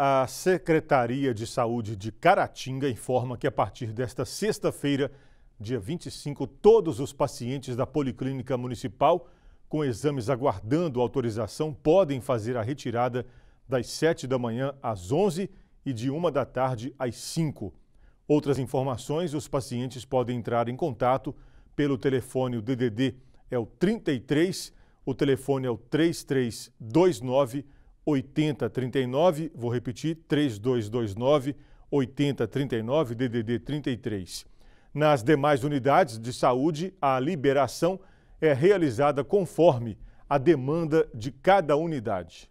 A Secretaria de Saúde de Caratinga informa que a partir desta sexta-feira, dia 25, todos os pacientes da Policlínica Municipal com exames aguardando autorização podem fazer a retirada das 7 da manhã às 11 e de 1 da tarde às 5. Outras informações, os pacientes podem entrar em contato pelo telefone o DDD é o 33, o telefone é o 3329 8039, vou repetir, 3229 8039, DDD 33. Nas demais unidades de saúde, a liberação é realizada conforme a demanda de cada unidade.